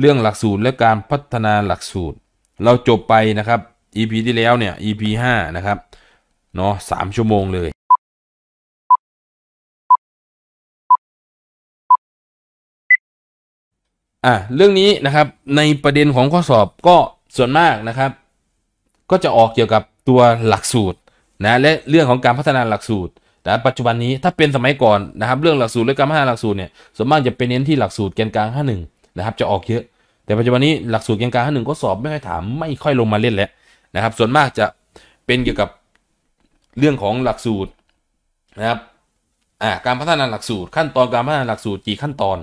เรื่องหลักสูตรและการพัฒนาหลักสูตร เราจบไปนะครับ EP ที่แล้วเนี่ย EP 5 นะครับ เนาะสามชั่วโมงเลย อ่ะเรื่องนี้นะครับในประเด็นของข้อสอบก็ส่วนมากนะครับ ก็จะออกเกี่ยวกับตัวหลักสูตรนะและเรื่องของการพัฒนาหลักสูตรนะปัจจุบันนี้ถ้าเป็นสมัยก่อนนะครับ เรื่องหลักสูตรและการพัฒนาหลักสูตรเนี่ยส่วนมากจะเป็นเน้นที่หลักสูตรแกนกลาง้หนึ่งนะครับจะออกเยอะแต่ปัจจุบันนี้หลักสูตรเกียงการห้าหนึ่งก็สอบไม่ค่อยถามไม่ค่อยลงมาเล่นแล้วนะครับ ส่วนมากจะเป็นเกี่ยวกับเรื่องของหลักสูตรนะครับอ่าการพัฒนาหลักสูตร ขั้นตอนการพัฒนาหลักสูตรกี่ขั้นตอน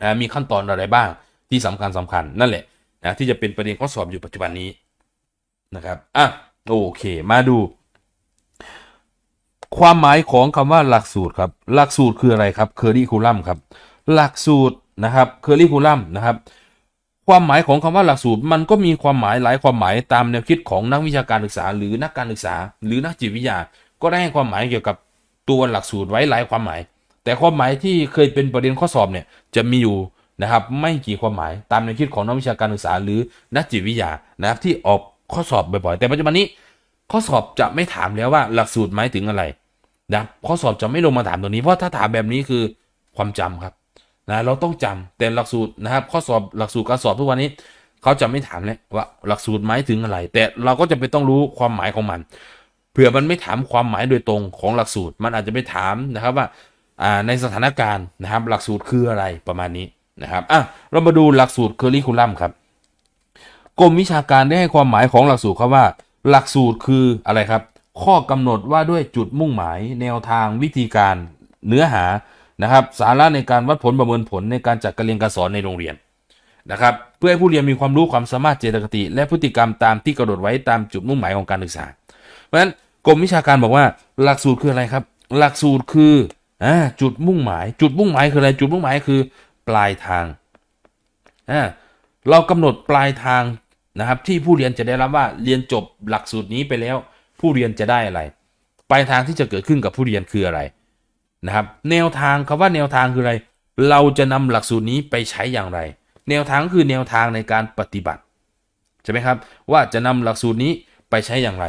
นะมีขั้นตอนอะไรบ้าง ที่สำคัญสำคัญ นั่นแหละนะที่จะเป็นประเด็นข้อสอบอยู่ปัจจุบันนี้นะครับอ่ะโอเค มาดู ความหมายของคำว่าหลักสูตรครับ หลักสูตรคืออะไรครับเคอรี่คูลัมครับหลักสูตรนะครับเคอรี่คูลัมนะครับความหมายของคำว่าหลักสูตรมันก็มีความหมายหลายความหมาย ตามแนวคิดของนักวิชาการศึกษา หรือนักการศึกษา หรือนักจิตวิทยา ก็ได้ให้ความหมายเกี่ยวกับตัวหลักสูตรไว้หลายความหมาย แต่ความหมายที่เคยเป็นประเด็นข้อสอบเนี่ยจะมีอยู่นะครับไม่กี่ความหมายตามแนวคิดของนักวิชาการศึกษา หรือนักจิตวิทยานะครับที่ออกข้อสอบบ่อยๆ แต่ปัจจุบันนี้ ข้อสอบจะไม่ถามแล้วว่าหลักสูตรหมายถึงอะไรนะข้อสอบจะไม่ลงมาถามตรงนี้เพราะถ้าถามแบบนี้คือความจำครับนะเราต้องจำแต่หลักสูตรนะครับ ข้อสอบหลักสูตรการสอบทุก วันนี้ เขาจะ ไม่ถามเลยว่าหลักสูตรหมายถึงอะไร แต่เราก็จะไปต้องรู้ความหมายของมัน เผื่อมันไม่ถามความหมายโดยตรงของหลักสูตร มันอาจจะไปถามนะครับว่าในสถานการณ์นะครับ หลักสูตรคืออะไรประมาณนี้นะครับอ่ะเรามาดูหลักสูตรเคอริคูลัมครับกรมวิชาการได้ให้ความหมายของหลักสูตรครับว่า หลักสูตรคืออะไรครับ ข้อกำหนดว่าด้วยจุดมุ่งหมายแนวทางวิธีการเนื้อหานะครับสาระในการวัดผลประเมินผลในการจัดการเรียนการสอนในโรงเรียนนะครับเพื่อให้ผู้เรียนมีความรู้ความสามารถเจตคติ และพฤติกรรมตามที่กำหนดไว้ตามจุดมุ่งหมายของการศึกษา เพราะฉะนั้นกรมวิชาการบอกว่าหลักสูตรคืออะไรครับ หลักสูตรคืออจุดมุ่งหมายจุดมุ่งหมายคืออะไรจุดมุ่งหมายคือปลายทางเรากำหนดปลายทางนะครับที่ผู้เรียนจะได้รับว่าเรียนจบหลักสูตรนี้ไปแล้ว ผู้เรียนจะได้อะไร ปลายทางที่จะเกิดขึ้นกับผู้เรียนคืออะไรนะครับแนวทางคำว่าแนวทางคืออะไร เราจะนำหลักสูตรนี้ไปใช้อย่างไร แนวทางคือแนวทางในการปฏิบัติใช่ไหมครับ ว่าจะนำหลักสูตรนี้ไปใช้อย่างไร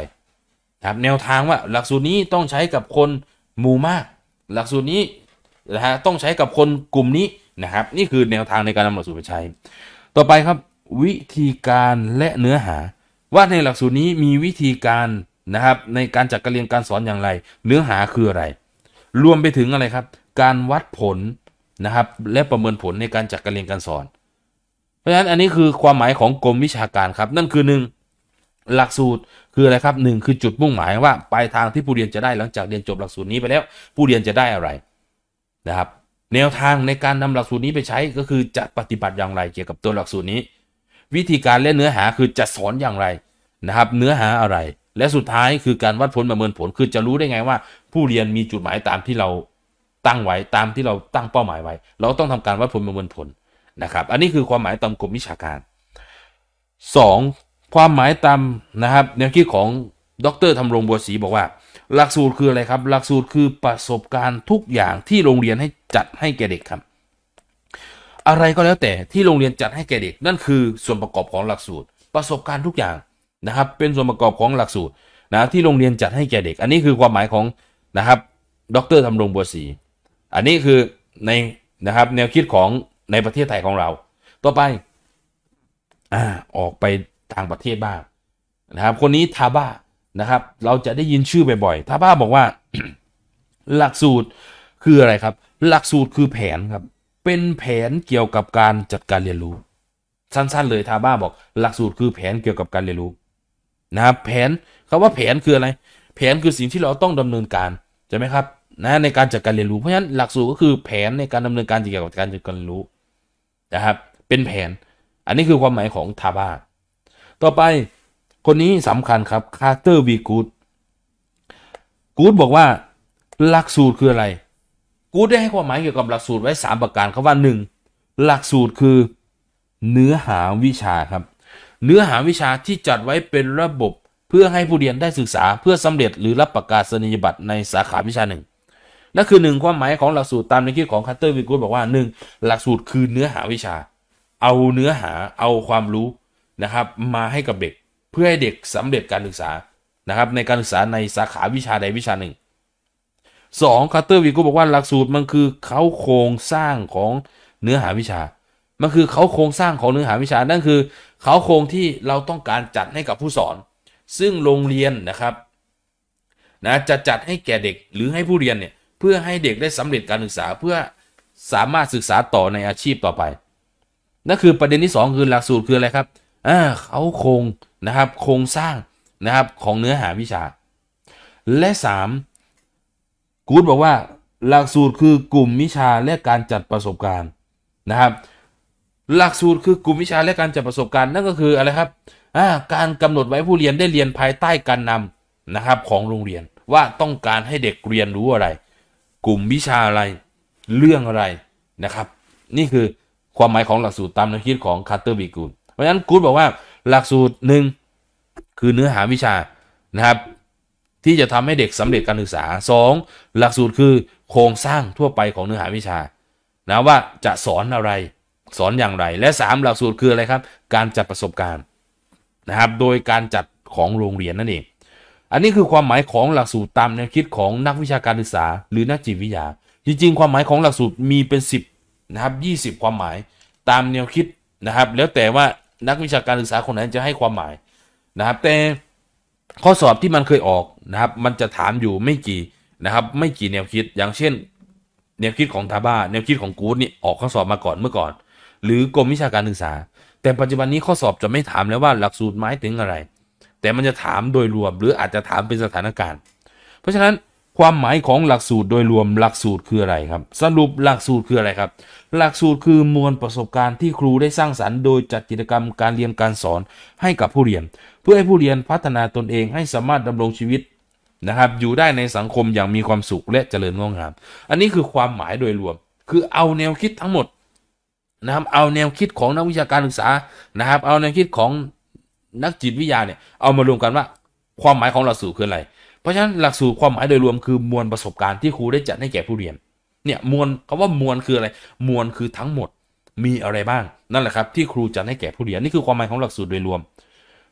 นะครับแนวทางว่าหลักสูตรนี้ต้องใช้กับคนหมู่มาก หลักสูตรนี้นะฮะต้องใช้กับคนกลุ่มนี้นะครับนี่คือแนวทางในการนำหลักสูตรไปใช้ ต่อไปครับ วิธีการและเนื้อหา ว่าในหลักสูตรนี้มีวิธีการนะครับในการจัดการเรียนการสอนอย่างไร เนื้อหาคืออะไรรวมไปถึงอะไรครับ การวัดผลนะครับและประเมินผลในการจัดการเรียนการสอน เพราะฉะนั้นอันนี้คือความหมายของกรมวิชาการครับนั่นคือหนึ่งหลักสูตรคืออะไรครับหนึ่งคือจุดมุ่งหมายว่าปลายทางที่ผู้เรียนจะได้หลังจากเรียนจบหลักสูตรนี้ไปแล้ว ผู้เรียนจะได้อะไรนะครับแนวทางในการนำหลักสูตรนี้ไปใช้ก็คือจะปฏิบัติอย่างไร เกี่ยวกับตัวหลักสูตรนี้ วิธีการและเนื้อหาคือจะสอนอย่างไรนะครับ เนื้อหาอะไรและสุดท้ายคือการวัดผลประเมินผลคือจะรู้ได้ไงว่าผู้เรียนมีจุดหมายตามที่เราตั้งไว้ตามที่เราตั้งเป้าหมายไว้ เราต้องทำการวัดผลประเมินผลนะครับอันนี้คือความหมายตามกมวิชาการ 2. ความหมายตามนะครับแนวคิดของดรธรรมรงบัวศรีบอกว่า หลักสูตรคืออะไรครับ หลักสูตรคือประสบการณ์ทุกอย่างที่โรงเรียนให้จัดให้แก่เด็กครับ อะไรก็แล้วแต่ที่โรงเรียนจัดให้แก่เด็กนั่นคือ ส่วนประกอบของหลักสูตร ประสบการณ์ทุกอย่างนะครับเป็นส่วนประกอบของหลักสูตรนะที่โรงเรียนจัดให้แก่เด็ก อันนี้คือความหมายของนะครับ ดรธรรมรงบัวศรี อันนี้คือในนะครับแนวคิดของในประเทศไทยของเรา ต่อไปอ่าออกไปต่างประเทศบ้างนะครับ คนนี้ทาบ้านะครับ เราจะได้ยินชื่อบ่อยๆทาบ้าบอกว่า หลักสูตรคืออะไรครับ หลักสูตรคือแผนครับ เป็นแผนเกี่ยวกับการจัดการเรียนรู้ สั้น ๆ เลยทาบ้าบอก หลักสูตรคือแผนเกี่ยวกับการเรียนรู้นะครับ แผนคาว่าแผนคืออะไรแผน คือสิ่งที่เราต้องดำเนินการ ใช่ไหมครับนะในการจัดการเรียนรู้เพราะฉะนั้นหลักสูตรก็คือแผนในการดำเนินการเกี่ยวกับการจัดการเรียนรู้นะครับ เป็นแผนอันนี้คือความหมายของทาบาต่อไปคนนี้สำคัญครับคาร์เตอร์วีกูดกูดบอกว่า หลักสูตรคืออะไรกูดได้ ให้ความหมายเกี่ยวกับหลักสูตรไว้ 3 ประการครับว่า 1. หลักสูตรคือเนื้อหาวิชาครับเนื้อหาวิชาที่จัดไว้เป็นระบบเพื่อให้ผู้เรียนได้ศึกษา เพื่อสำเร็จหรือรับประกาศนียบัตรในสาขาวิชาหนึ่ง นั่นคือหนึ่งความหมายของ หลักสูตรตามในคิดของคัตเตอร์วิกูดบอกว่าหนึ่งหลักสูตรคือเนื้อหาวิชา เอาเนื้อหาเอาความรู้ นะ ครับ มาให้กับเด็ก เพื่อ ให้เด็กสำเร็จการศึกษานะครับในการศึกษาในสาขาวิชาใดวิชาหนึ่งสองคัตเตอร์วิกูบอกว่าหลักสูตรมันคือเขาโครงสร้างของเนื้อหาวิชามันคือเขาโครงสร้างของเนื้อหาวิชา นั่นคือเขาโครงที่เราต้องการจัดให้กับผู้สอนซึ่งโรงเรียนนะครับ นะจะจัดให้แก่ เด็กหรือให้ผู้เรียน เนี่ย เพื่อให้เด็กได้สำเร็จการศึกษาเพื่อสามารถ ศึกษา ต่อในอาชีพต่อไป นั่น คือประเด็นที่ 2 คือหลักสูตรคืออะไรครับอ่าเขาคงนะครับ โครงสร้างนะครับของเนื้อหาวิชา และ 3 กูดบอกว่าหลักสูตรคือกลุ่มวิชาและการจัดประสบการณ์นะครับ หลักสูตรคือกลุ่มวิชาและการจัดประสบการณ์นั่นก็คืออะไรครับการกำหนดไว้ผู้เรียนได้เรียนภายใต้การนำนะครับของโรงเรียนว่าต้องการให้เด็กเรียนรู้อะไร กลุ่มวิชาอะไรเรื่องอะไรนะครับ นี่คือความหมายของหลักสูตรตามแนวคิดของคาร์เตอร์บีกูดเพราะฉะนั้นกูดบอกว่าหลักสูตรหนึ่งคือเนื้อหาวิชานะครับ ที่จะทำให้เด็กสำเร็จการศึกษา 2. หลักสูตรคือ โครงสร้างทั่วไปของเนื้อหาวิชานะว่าจะสอนอะไร สอนอย่างไรและ 3 หลักสูตรคืออะไรครับการจัดประสบการณ์นะครับโดยการจัดของโรงเรียนนั่นเองอันนี้คือความหมายของหลักสูตรตามแนวคิดของนักวิชาการศึกษา หรือนักจิตวิทยา จริง ๆ ความหมายของหลักสูตรมีเป็น 10นะครับ20 ความหมายตามแนวคิดนะครับแล้วแต่ว่านักวิชาการศึกษาคนไหนจะให้ความหมายนะครับแต่ข้อสอบที่มันเคยออกนะครับมันจะถามอยู่ไม่กี่นะครับไม่กี่แนวคิดอย่างเช่นแนวคิดของทาบ้าแนวคิดของกู๊ดนี่ออกข้อสอบมาก่อนเมื่อก่อน หรือกรมวิชาการศึกษาแต่ปัจจุบันนี้ข้อสอบจะไม่ถามแล้วว่าหลักสูตร หมายถึงอะไร แต่มันจะถามโดยรวม หรืออาจจะถามเป็นสถานการณ์เพราะฉะนั้นความหมายของหลักสูตรโดยรวมหลักสูตรคืออะไร ครับ สรุปหลักสูตรคืออะไร ครับ หลักสูตรคือมวลประสบการณ์ที่ครูได้สร้างสรรค์โดยจัดกิจกรรมการเรียนการสอนให้กับผู้เรียน เพื่อให้ผู้เรียนพัฒนาตนเองให้สามารถดำรงชีวิตนะครับอยู่ได้ในสังคมอย่างมีความสุขและเจริญงอกงามอันนี้คือความหมายโดยรวม คือเอาแนวคิดทั้งหมดนะครับเอาแนวคิดของนักวิชาการศึกษานะครับ เอาแนวคิดของนักจิตวิทยาเนี่ย เอามารวมกันว่าความหมายของหลักสูตรคืออะไร เพราะฉะนั้นหลักสูตรความหมายโดยรวม คือมวลประสบการณ์ที่ครูได้จัดให้แก่ผู้เรียนเนี่ยมวลคาว่ามวลคืออะไร มวลคือทั้งหมดมีอะไรบ้างนั่นแหละครับที่ครูจัดให้แก่ผู้เรียน นี่คือความหมายของหลักสูตรโดยรวม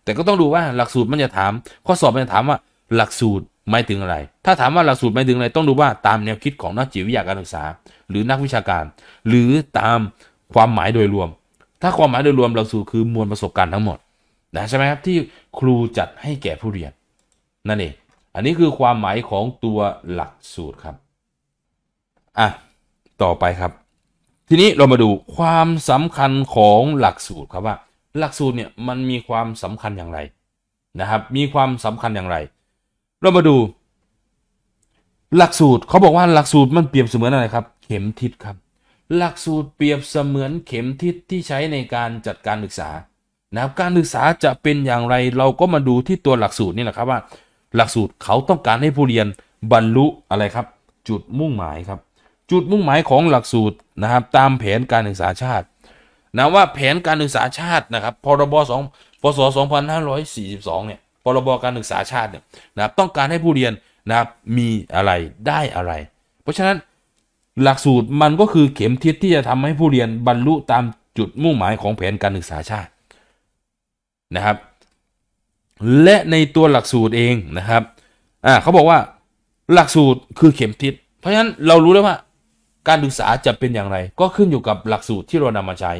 แต่ก็ต้องดูว่าหลักสูตรมันจะถาม ข้อสอบมันจะถามว่าหลักสูตรหมายถึงอะไร ถ้าถามว่าหลักสูตรหมายถึงอะไรต้องดูว่าตามแนวคิดของนักจิตวิทยาการศึกษา หรือนักวิชาการ หรือตามความหมายโดยรวมถ้าความหมายโดยรวมเราสู่คือมวลประสบการณ์ทั้งหมดนะใช่ไหมครับที่ครูจัดให้แก่ผู้เรียนนั่นเองอันนี้คือความหมายของตัวหลักสูตรครับอ่ะต่อไปครับ ทีนี้เรามาดูความสำคัญของหลักสูตรครับว่า หลักสูตรเนี่ยมันมีความสำคัญอย่างไรนะครับ มีความสำคัญอย่างไร เรามาดู หลักสูตรเขาบอกว่าหลักสูตรมันเปรียบเสมือนอะไรครับ เข็มทิศครับหลักสูตรเปรียบเสมือนเข็มทิศที่ใช้ในการจัดการศึกษานะครับการศึกษาจะเป็นอย่างไรเราก็มาดูที่ตัวหลักสูตรนี่แหละครับว่า หลักสูตรเขาต้องการให้ผู้เรียนบรรลุอะไรครับ จุดมุ่งหมายครับ จุดมุ่งหมายของหลักสูตรนะครับ ตามแผนการศึกษาชาติ นะว่าแผนการศึกษาชาตินะครับพรบสองพศ2542เนี่ยพรบการศึกษาชาติเนี่ยนะครับต้องการให้ผู้เรียนนะครับมีอะไรได้อะไรเพราะฉะนั้นหลักสูตรมันก็คือเข็มทิศที่จะทำให้ผู้เรียนบรรลุตามจุดมุ่งหมายของแผนการศึกษาชาตินะครับและในตัวหลักสูตรเองนะครับอ่าเขาบอกว่าหลักสูตรคือเข็มทิศเพราะฉะนั้นเรารู้แล้วว่าการศึกษาจะเป็นอย่างไร ก็ขึ้นอยู่กับหลักสูตรที่เรานำมาใช้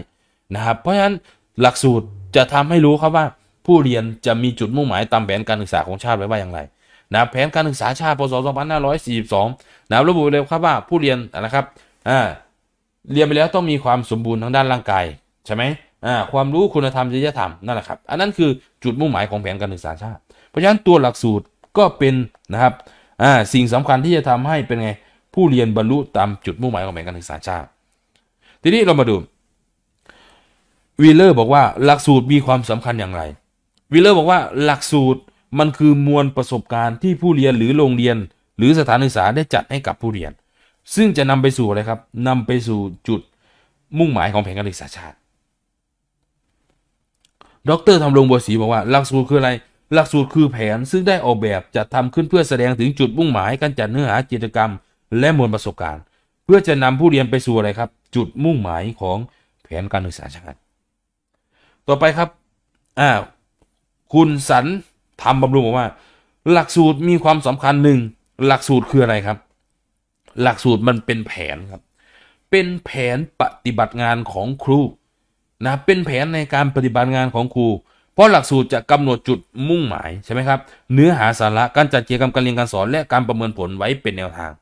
นะครับเพราะฉะนั้นหลักสูตรจะทำให้รู้ครับว่า ผู้เรียนจะมีจุดมุ่งหมายตามแผนการศึกษาของชาติไว้ว่าอย่างไรนะแผนการศึกษาชาติพศ 2542นะระบุเลยครับว่าผู้เรียนนะครับอ่าเรียนไปแล้วต้องมีความสมบูรณ์ทางด้านร่างกาย ใช่ไหมอ่าความรู้คุณธรรมจริยธรรมนั่นแหละ ครับ อันนั้นคือจุดมุ่งหมายของแผนการศึกษาชาติ เพราะฉะนั้นตัวหลักสูตรก็เป็น นะ ครับอ่าสิ่งสำคัญที่จะทำให้เป็นไง ผู้เรียนบรรลุตามจุดมุ่งหมายของแผนการศึกษาชาติ ทีนี้เรามาดูวีเลอร์บอกว่าหลักสูตรมีความสำคัญอย่างไรวีเลอร์บอกว่าหลักสูตรมันคือมวลประสบการณ์ที่ผู้เรียนหรือโรงเรียนหรือสถานศึกษาได้จัดให้กับผู้เรียน ซึ่งจะนำไปสู่อะไรครับ นำไปสู่จุดมุ่งหมายของแผนการศึกษาชาติ ดรทำรงบัวศรีบอกว่า หลักสูตรคืออะไร หลักสูตรคือแผน ซึ่งได้ออกแบบจัดทาขึ้นเพื่อแสดงถึงจุดมุ่งหมายการจัดเนื้อหากิจกรรม และมวลประสบการณ์ เพื่อจะนำผู้เรียนไปสู่อะไรครับ จุดมุ่งหมายของแผนการศึกษาชาติ ต่อไปครับ อ่า คุณสันทำบำรุงบอกว่า หลักสูตรมีความสำคัญหนึ่งหลักสูตรคืออะไรครับ หลักสูตรมันเป็นแผนครับ เป็นแผนปฏิบัติงานของครูนะเป็นแผนในการปฏิบัติงานของครู เพราะหลักสูตรจะกำหนดจุดมุ่งหมายใช่ไหมครับเนื้อหาสาระการจัดเกียวกรรมการเรียนการสอนและการประเมินผลไว้เป็นแนวทาง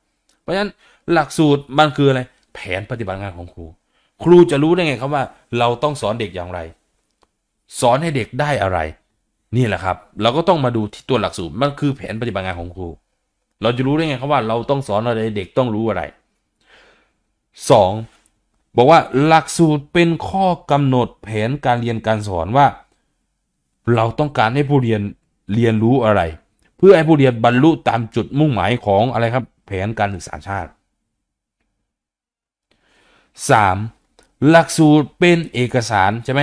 เพราะฉะนั้นหลักสูตรมันคืออะไรแผนปฏิบัติงานของครู ครูจะรู้ได้ไงครับว่าเราต้องสอนเด็กอย่างไร สอนให้เด็กได้อะไรนี่แหละครับ เราก็ต้องมาดูที่ตัวหลักสูตรมันคือแผนปฏิบัติงานของครู เราจะรู้ได้ไงครับว่าเราต้องสอนอะไรเด็กต้องรู้อะไร 2. บอกว่าหลักสูตรเป็นข้อกำหนดแผนการเรียนการสอนว่า เราต้องการให้ผู้เรียนเรียนรู้อะไร เพื่อให้ผู้เรียนบรรลุตามจุดมุ่งหมายของอะไร ครับแผนการศึกษาชาติ 3. หลักสูตรเป็นเอกสารใช่ไหม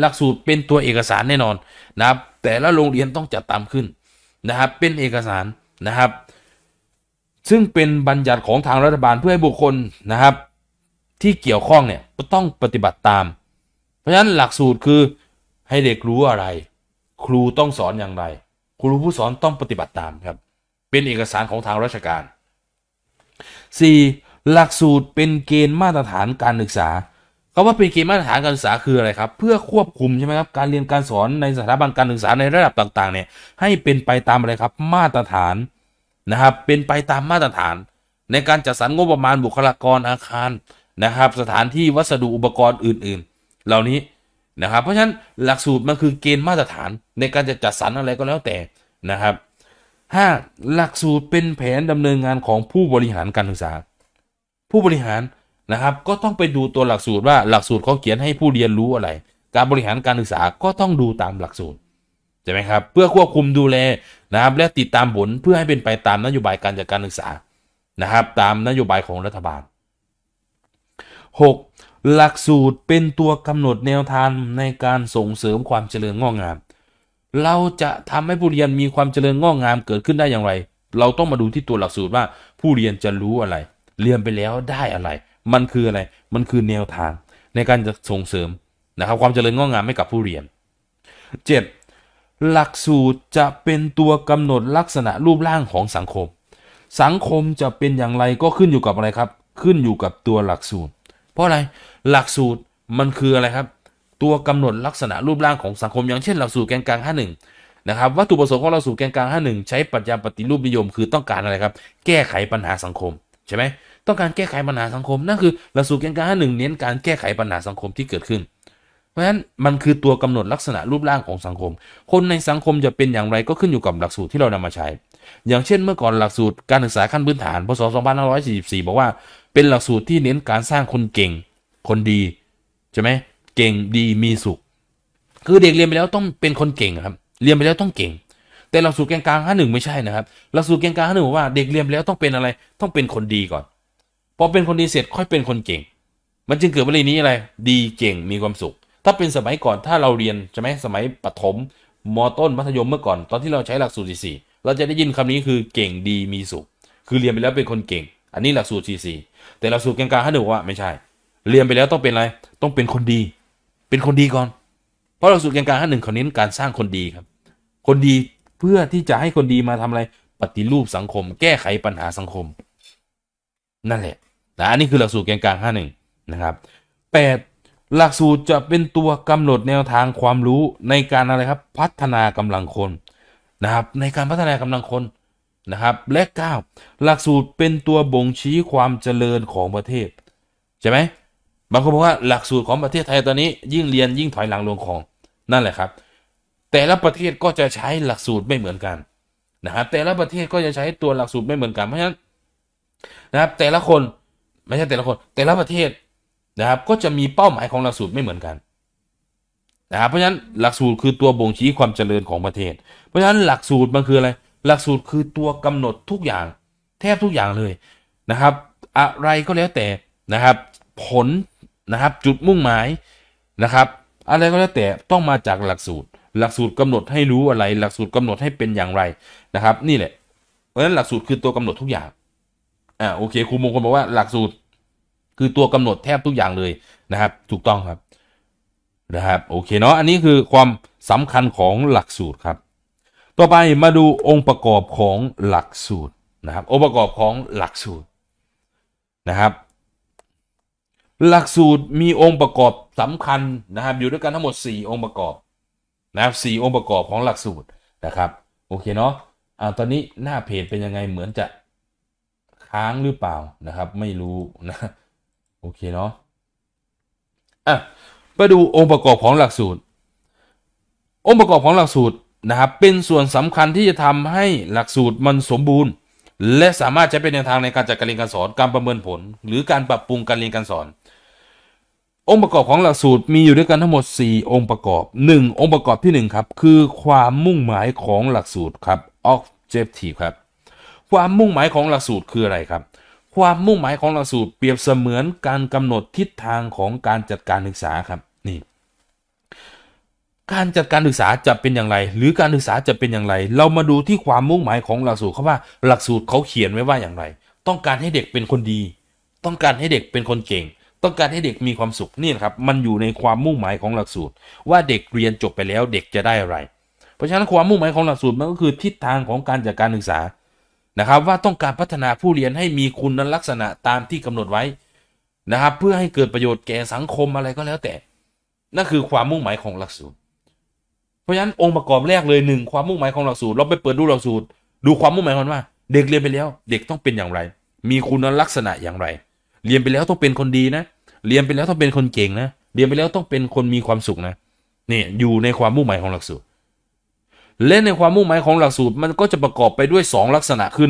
หลักสูตรเป็นตัวเอกสารแน่นอนนะครับแต่ละโรงเรียนต้องจัดตามขึ้นนะครับเป็นเอกสารนะครับ ซึ่งเป็นบัญญัติของทางรัฐบาลเพื่อให้บุคคลนะครับ ที่เกี่ยวข้องเนี่ยต้องปฏิบัติตาม เพราะฉะนั้นหลักสูตรคือให้เด็กรู้อะไร ครูต้องสอนอย่างไร ครูผู้สอนต้องปฏิบัติตามครับเป็นเอกสารของทางราชการ 4. หลักสูตรเป็นเกณฑ์มาตรฐานการศึกษาคำว่าเป็นเกณฑ์มาตรฐานการศึกษาคืออะไรครับเพื่อควบคุมใช่ไหมครับการเรียนการสอนในสถาบันการศึกษาในระดับต่างๆเนี่ยให้เป็นไปตามอะไรครับมาตรฐานนะครับเป็นไปตามมาตรฐาน ในการจัดสรรงบประมาณบุคลากรอาคารนะครับสถานที่วัสดุอุปกรณ์อื่น ๆ เหล่านี้นะครับเพราะฉะนั้นหลักสูตรมันคือเกณฑ์มาตรฐานในการจะจัดสรรอะไรก็แล้วแต่นะครับ 5. หลักสูตรเป็นแผนดำเนินงานของผู้บริหารการศึกษาผู้บริหารนะครับ ก็ต้องไปดูตัวหลักสูตรว่าหลักสูตรเขาเขียนให้ผู้เรียนรู้อะไร การบริหารการศึกษาก็ต้องดูตามหลักสูตรใช่ไหมครับ เพื่อควบคุมดูแลนะครับ และติดตามผลเพื่อให้เป็นไปตามนโยบายการจัดการศึกษานะครับตามนโยบายของรัฐบาล 6. หลักสูตรเป็นตัวกำหนดแนวทางในการส่งเสริมความเจริญงอกงาม เราจะทำให้ผู้เรียนมีความเจริญงอกงามเกิดขึ้นได้อย่างไร เราต้องมาดูที่ตัวหลักสูตรว่าผู้เรียนจะรู้อะไรเรียนไปแล้วได้อะไรมันคืออะไร มันคือแนวทางในการจะส่งเสริม นะครับความเจริญงอกงามให้กับผู้เรียน 7. หลักสูตรจะเป็นตัวกำหนดลักษณะรูปร่างของสังคม สังคมจะเป็นอย่างไรก็ขึ้นอยู่กับอะไรครับ ขึ้นอยู่กับตัวหลักสูตร เพราะอะไรหลักสูตรมันคืออะไรครับ ตัวกำหนดลักษณะรูปร่างของสังคม อย่างเช่นหลักสูตรแกนกลาง51นะครับวัตถุประสงค์ของหลักสูตรแกนกลาง51ใช้ปััจญาปฏิรูปนิยมคือต้องการอะไรครับ แก้ไขปัญหาสังคมใช่ไหมต้องการแก้ไขปัญหาสังคมนั่นคือ หลักสูตรแกนกลางหนึ่งเน้นการแก้ไขปัญหาสังคมที่เกิดขึ้น เพราะฉะนั้นมันคือตัวกำหนดลักษณะรูปร่างของสังคม คนในสังคมจะเป็นอย่างไรก็ขึ้นอยู่กับหลักสูตรที่เรานำมาใช้ อย่างเช่นเมื่อก่อนหลักสูตรการศึกษาขั้นพื้นฐาน พศ2544บอกว่าเป็นหลักสูตรที่เน้นการสร้างคนเก่ง คนดี ใช่ไหมเก่ง ดี มีสุข คือเด็กเรียนไปแล้วต้องเป็นคนเก่งครับ เรียนไปแล้วต้องเก่ง แต่หลักสูตรแกนกลางห้าหนึ่งไม่ใช่นะครับ หลักสูตรแกนกลางห้าหนึ่งบอกว่า เด็กเรียนแล้วต้องเป็นอะไรต้องเป็นคนดีก่อนพอเป็นคนดีเสร็จค่อยเป็นคนเก่ง มันจึงเกิดวลีนี้อะไร ดีเก่งมีความสุข ถ้าเป็นสมัยก่อนถ้าเราเรียนใช่ไหมสมัยปฐมมต้นมัธยมเมื่อก่อน ตอนที่เราใช้หลักสูตรสี่เราจะได้ยินคำนี้คือเก่งดีมีสุข คือเรียนไปแล้วเป็นคนเก่ง อันนี้หลักสูตรสี่แต่หลักสูตรกลางๆท่หนูว่าไม่ใช่ เรียนไปแล้วต้องเป็นอะไร ต้องเป็นคนดี เป็นคนดีก่อน เพราะหลักสูตรกลางๆให้นหนึ่งเขาเน้นการสร้างคนดีครับ คนดีเพื่อที่จะให้คนดีมาทำอะไรปฏิรูปสังคมแก้ไขปัญหาสังคม นั่นแหละต่อันนี้คือหลักสูตรแกนกลาง51นะครับ8หลักสูตรจะเป็นตัวกำหนดแนวทางความรู้ในการอะไรครับพัฒนากำลังคนนะครับ ในการพัฒนากำลังคนนะครับและ9หลักสูตรเป็นตัวบ่งชี้ความเจริญของประเทศใช่ไหมบางคนบอกว่าหลักสูตรของประเทศไทยตอนนี้ ยิ่งเรียนยิ่งถอยหลังลงของนั่นแหละครับ แต่ละประเทศก็จะใช้หลักสูตรไม่เหมือนกันนะครับแต่ละประเทศก็จะใช้ตัวหลักสูตรไม่เหมือนกันเพราะฉะนั้นนะครับแต่ละคนไม่ใช่แต่ละคนแต่ละประเทศนะครับก็จะมีเป้าหมายของหลักสูตรไม่เหมือนกันนะครับเพราะฉะนั้นหลักสูตรคือตัวบ่งชี้ความเจริญของประเทศ เพราะฉะนั้นหลักสูตรมันคืออะไร หลักสูตรคือตัวกำหนดทุกอย่าง แทบทุกอย่างเลยนะครับ อะไรก็แล้วแต่นะครับผลนะครับจุดมุ่งหมายนะครับ อะไรก็แล้วแต่ต้องมาจากหลักสูตร หลักสูตรกำหนดให้รู้อะไร หลักสูตรกำหนดให้เป็นอย่างไรนะครับ นี่แหละเพราะฉะนั้นหลักสูตรคือตัวกำหนดทุกอย่างอ่าโอเคครูมงคลบอกว่าหลักสูตรคือตัวกำหนดแทบทุกอย่างเลยนะครับ ถูกต้องครับนะครับโอเคเนาะอันนี้คือความสำคัญของหลักสูตรครับ ต่อไปมาดูองค์ประกอบของหลักสูตรนะครับองค์ประกอบของหลักสูตรนะครับ หลักสูตรมีองค์ประกอบสำคัญนะครับ อยู่ด้วยกันทั้งหมด 4 องค์ประกอบนะครับสองค์ประกอบของหลักสูตรนะครับโอเคเนาะอ่าตอนนี้หน้าเพจเป็นยังไงเหมือนจะ้างหรือเปล่า นะครับ ไม่รู้ นะ โอเคเนาะอ่ะมาดูองค์ประกอบของหลักสูตร องค์ประกอบของหลักสูตร นะครับ เป็นส่วนสำคัญที่จะทำให้หลักสูตรมันสมบูรณ์ และสามารถใช้เป็นแนวทางในการจัดการเรียนการสอนการประเมินผล หรือการปรับปรุงการเรียนการสอน องค์ประกอบของหลักสูตรมีอยู่ด้วยกันทั้งหมด 4 องค์ประกอบ 1 องค์ประกอบที่ 1ครับคือความมุ่งหมายของหลักสูตรครับ objective ครับความมุ่งหมายของหลักสูตรคืออะไรครับ ความมุ่งหมายของหลัก สูตรเปรียบเสมือนการกำหนดทิศทางของการจัดการศึกษาครับ นี่ การจัดการศึกษาจะเป็นอย่างไร หรือการศึกษาจะเป็นอย่างไร เรามาดูที่ความมุ่งหมายของหลัก สูตรเขาว่าหลักสูตรเขาเขียนไว้ว่าอย่างไร ต้องการให้เด็กเป็นคนดี ต้องการให้เด็กเป็นคนเก่ง ต้องการให้เด็กมีความสุข นี่นครับ มันอยู่ในความมุ่งหมายของหลักสูตร ว่าเด็กเรียนจบไปแล้วเด็กจะได้อะไร เพราะฉะนั้นความมุ่งหมายของหลักสูตรมันก็คือทิศทางของการจัดการศึกษานะครับว่าต้องการพัฒนาผู้เรียนให้มีคุณลักษณะตามที่กำหนดไว้นะครับเพื่อให้เกิดประโยชน์แก่สังคมอะไรก็แล้วแต่นั่นคือความมุ่งหมายของหลักสูตร เพราะฉะนั้นองค์ประกอบแรกเลยหนึ่งความมุ่งหมายของหลักสูตร เราไปเปิดดูหลักสูตรดูความมุ่งหมายของว่า เด็กเรียนไปแล้ว เด็กต้องเป็นอย่างไร มีคุณลักษณะอย่างไร เรียนไปแล้วต้องเป็นคนดีนะเรียนไปแล้วต้องเป็นคนเก่งนะเรียนไปแล้วต้องเป็นคนมีความสุขนะนี่อยู่ในความมุ่งหมายของหลักสูตรและในความมุ่งหมายของหลักสูตรมันก็จะประกอบไปด้วย 2 ลักษณะคือ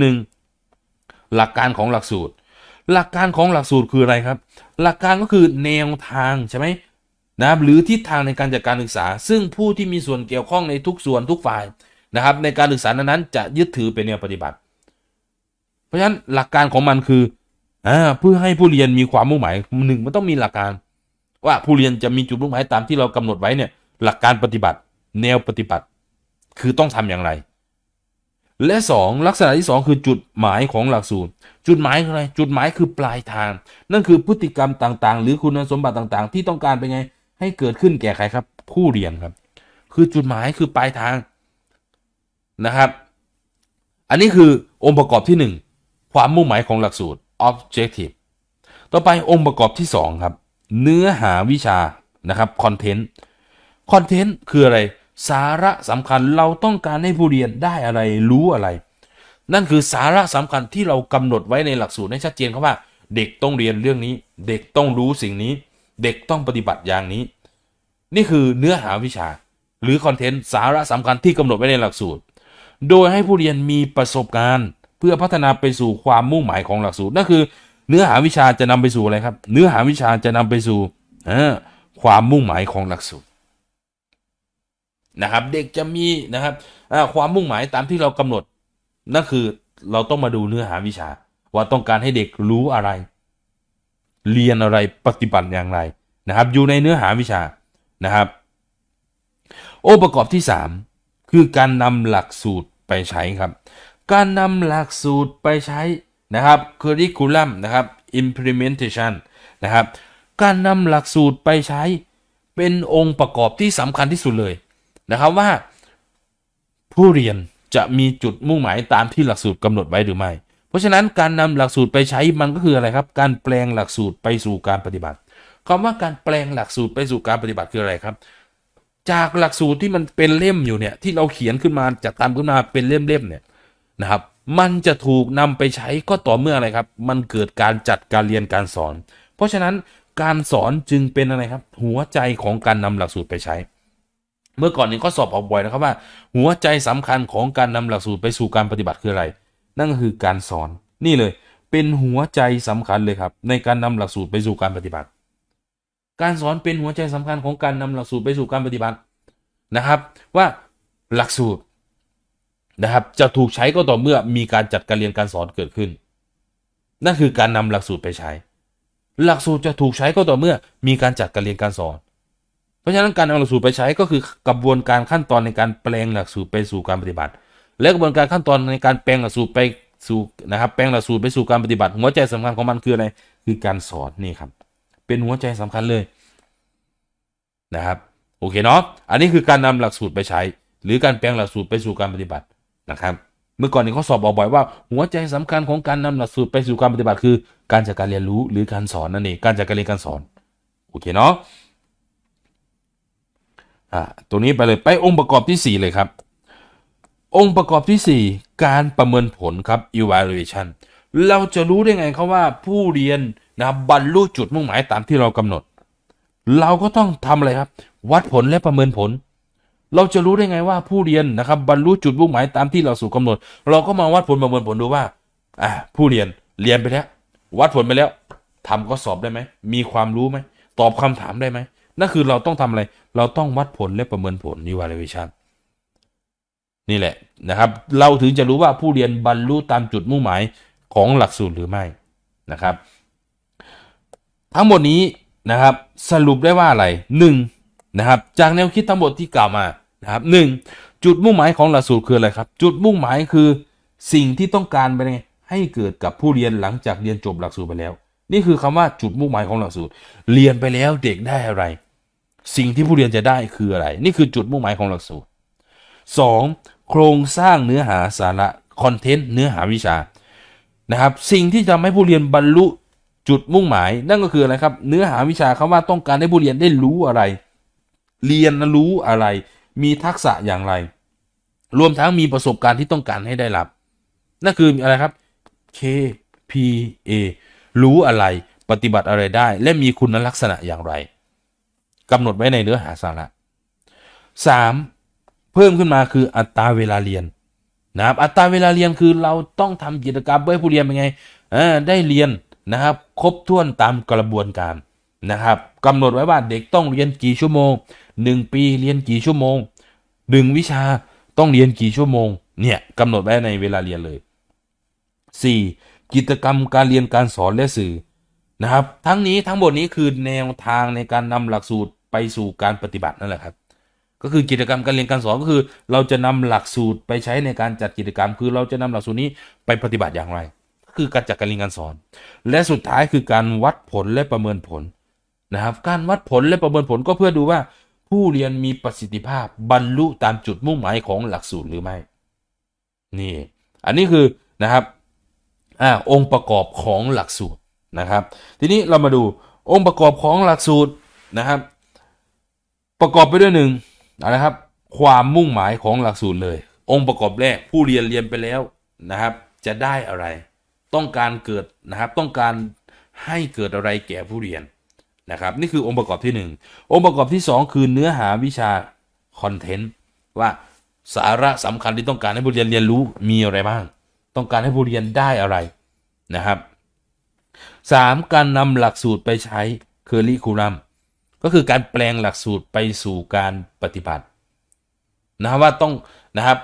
1. หลักการของหลักสูตร หลักการของหลักสูตรคืออะไรครับ หลักการก็คือแนวทางใช่ไหมนะครับหรือทิศทางในการจัดการศึกษา ซึ่งผู้ที่มีส่วนเกี่ยวข้องในทุกส่วนทุกฝ่ายนะครับในการศึกษานั้นจะยึดถือเป็นแนวปฏิบัติ เพราะฉะนั้นหลักการของมันคือเพื่อให้ผู้เรียนมีความมุ่งหมายหนึ่งมันต้องมีหลักการ ว่าผู้เรียนจะมีจุดมุ่งหมายตามที่เรากำหนดไว้เนี่ยหลักการปฏิบัติ แนวปฏิบัติคือต้องทำอย่างไร และ 2 ลักษณะที่ 2 คือจุดหมายของหลักสูตร จุดหมายคืออะไร จุดหมายคือปลายทาง นั่น คือพฤติกรรมต่างๆ หรือคุณสมบัติต่างๆ ที่ต้องการ เป็น ไงให้เกิดขึ้นแก่ใครครับผู้เรียนครับ คือจุดหมายคือปลายทางนะครับ อันนี้คือองค์ประกอบที่ 1 ความมุ่งหมายของหลักสูตร objective ต่อไปองค์ประกอบที่ 2 ครับ เนื้อหาวิชานะครับ content content คืออะไรสาระสำคัญเราต้องการให้ผู้เรียนได้อะไรรู้อะไร นั่นคือสาระสำคัญที่เรากำหนดไว้ในหลักสูตรให้ ชัดเจนครับว่า เด็กต้องเรียนเรื่องนี้เด็กต้องรู้สิ่งนี้ เด็กต้องปฏิบัติอย่างนี้ นี่คือเนื้อหาวิชาหรือคอนเทนต์สาระสำคัญที่กำหนดไว้ในหลักสูตร โดยให้ผู้เรียนมีประสบการณ์ เพื่อพัฒนาไปสู่ความมุ่งหมายของหลักสูตรนั่นคือเนื้อหาวิชาจะนำไปสู่อะไรครับ เนื้อหาวิชาจะนำไปสู่ความมุ่งหมายของหลักสูตรนะครับเด็กจะมีนะครับความมุ่งหมายตามที่เรากำหนดนั่นคือเราต้องมาดูเนื้อหาวิชา ว่าต้องการให้เด็กรู้อะไร เรียนอะไรปฏิบัติอย่างไรนะครับ อยู่ในเนื้อหาวิชานะครับโอประกอบที่ 3 คือการนำหลักสูตรไปใช้ครับ การนำหลักสูตรไปใช้นะครับ curriculum นะครับ implementation นะครับ การนำหลักสูตรไปใช้ เป็นองค์ประกอบที่สำคัญที่สุดเลยนะครับว่าผู้เรียนจะมีจุดมุ่งหมายตามที่หลักสูตรกำหนดไว้หรือ ไม่เพราะฉะนั้นการนำหลักสูตรไปใช้มันก็คืออะไรครับการแปลงหลักสูตรไปสู่การปฏิบัติ คำว่าการแปลงหลักสูตรไปสู่การปฏิบัติคืออะไรครับ จากหลักสูตร ที่มันเป็นเล่มอยู่เนี่ยที่เราเขียนขึ้นมาจัดตามขึ้นมา เป็นเล่ม ๆ เนี่ยนะครับมันจะถูกนำไปใช้ก็ต่อเมื่ออะไรครับมันเกิดการจัดการเรียนการสอน เพราะฉะนั้นการสอนจึงเป็นอะไรครับหัวใจของการนำหลักสูตรไปใช้เมื่อก่อนนี้ก็สอบออกบ่อยนะครับว่าหัวใจสำคัญของการนำหลักสูตรไปสู่การปฏิบัติคืออะไร นั่นก็คือการสอนนี่เลย เป็นหัวใจสำคัญเลยครับ ในการนำหลักสูตรไปสู่การปฏิบัติ การสอนเป็นหัวใจสำคัญของการนำหลักสูตรไปสู่การปฏิบัตินะครับ ว่าหลักสูตรนะครับ จะถูกใช้ก็ต่อเมื่อมีการจัดการเรียนการสอนเกิดขึ้น นั่นคือการนำหลักสูตรไปใช้ หลักสูตรจะถูกใช้ก็ต่อเมื่อมีการจัดการเรียนการสอนราะฉะนั้นการเอาหลักสูตรไปใช้ก็คือกระบวนการขั้นตอนในการแปลงหลักสูตรไปสู่การปฏิบัติ และกระบวนการขั้นตอนในการแปลงหลักสูตรไปสู่นะครับแปลงหลักสูตรไปสู่การปฏิบัติ หัวใจสำคัญของมันคืออะไรคือการสอนนี่ครับเป็นหัวใจสำคัญเลยนะครับโอเคเนาะอันนี้คือการนำหลักสูตรไปใช้ หรือการแปลงหลักสูตรไปสู่การปฏิบัตินะครับ เมื่อก่อนนี้เขาสอบบอกบ่อยว่า หัวใจสำคัญของการนำหลักสูตรไปสู่การปฏิบัติ คือการจัดการเรียนรู้หรือการสอนนั่นเองการจัดการเรียนการสอนโอเคเนาะ่ตัวนี้ไปเลยไปองค์ประกอบที่ 4 เลยครับ องค์ประกอบที่ 4 การประเมินผลครับ evaluation เราจะรู้ได้ไงครับว่าผู้เรียนนะบรรลุจุดมุ่งหมายตามที่เรากำหนด เราก็ต้องทำอะไรครับ วัดผลและประเมินผล เราจะรู้ได้ไงว่าผู้เรียนนะครับบรรลุจุดมุ่งหมายตามที่เราสู่กำหนด เราก็มาวัดผลประเมินผลดูว่าอ่าผู้เรียนเรียนไปแล้ววัดผลไปแล้ว ทำก็สอบได้ไหมมีความรู้ไหมตอบคำถามได้ไหมนั่นคือเราต้องทำอะไรเราต้อง วัดผลและประเมินผล evaluation นี่แหละนะครับเราถึงจะรู้ว่าผู้เรียนบรรลุตามจุดมุ่งหมายของหลักสูตรหรือไม่นะครับ ทั้งหมดนี้นะครับสรุปได้ว่าอะไร1นะครับ จากแนวคิดทั้งหมดที่ กล่าวมานะครับหจุดมุ่งหมายของหลักสูตรคืออะไรครับ จุดมุ่งหมายคือสิ่งที่ต้องการไปไงให้เกิดกับผู้เรียนหลังจากเรียนจบหลักสูตรไปแล้ว นี่คือคำว่าจุดมุ่งหมายของหลักสูตรเรียนไปแล้วเด็กได้อะไรสิ่งที่ผู้เรียนจะได้คืออะไร นี่คือจุดมุ่งหมายของหลักสูตร 2. โครงสร้างเนื้อหาสาระคอนเทนต์เนื้อหาวิชา นะครับ สิ่งที่จะทำให้ผู้เรียนบรรลุจุดมุ่งหมาย นั่น ก็คืออะไรครับ เนื้อหาวิชาเขาว่าต้องการ ให้ ผู้เรียนได้รู้อะไร เรียน รู้อะไร มีทักษะอย่างไร รวมทั้งมีประสบการณ์ที่ต้องการให้ได้รับ นั่นคืออะไรครับ KPA รู้อะไรปฏิบัติอะไรได้และมีคุณลักษณะอย่างไรกำหนดไว้ในเนื้อหาสาระ 3. เพิ่มขึ้นมาคืออัตราเวลาเรียนนะครับ อัตราเวลาเรียนคือเราต้องทำกิจกรรมเพื่อให้ผู้เรียนเป็นไงได้เรียนนะครับ ครบถ้วนตามกระบวนการนะครับกำหนดไว้ว่าเด็กต้องเรียนกี่ชั่วโมง 1 ปีเรียนกี่ชั่วโมง1วิชาต้องเรียนกี่ชั่วโมง เนี่ยกำหนดไว้ในเวลาเรียนเลย 4. กิจกรรมการเรียนการสอนและสื่อนะครับ ทั้งนี้ทั้งหมดนี้คือแนวทางในการนำหลักสูตรไป สู่ การปฏิบัตินั่น แหละครับ ก็คือกิจกรรมการเรียนการสอนก็คือ เราจะ นำหลักสูตรไปใช้ในการจัดกิจกรรม คือเราจะนำหลักสูตรนี้ไปปฏิบัติอย่างไร คือการจัดการเรียนการสอน และสุดท้ายคือการวัดผลและประเมินผลนะครับ การวัดผลและประเมินผลก็เพื่อดูว่าผู้เรียนมีประสิทธิภาพ บรรลุตามจุดมุ่งหมายของหลักสูตรหรือไม่นี่ อันนี้คือนะครับอ่าองค์ประกอบของหลักสูตรนะครับ ทีนี้เรามาดูองค์ประกอบของหลักสูตรนะครับประกอบไปด้วยหนึ่งนะครับ ความมุ่งหมายของหลักสูตรเลย องค์ประกอบแรกผู้เรียนเรียนไปแล้วนะครับ จะได้อะไร ต้องการเกิดนะครับ ต้องการให้เกิดอะไรแก่ผู้เรียนนะครับ นี่คือองค์ประกอบที่ 1 องค์ประกอบที่ 2 คือเนื้อหาวิชาคอนเทนต์ว่าสาระสำคัญที่ต้องการให้ผู้เรียนเรียนรู้มีอะไรบ้าง ต้องการให้ผู้เรียนได้อะไรนะครับ 3. การนำหลักสูตรไปใช้เคอรี่คูลัมก็คือการแปลงหลักสูตรไปสู่การปฏิบัตินะครับว่าต้อง นะครับ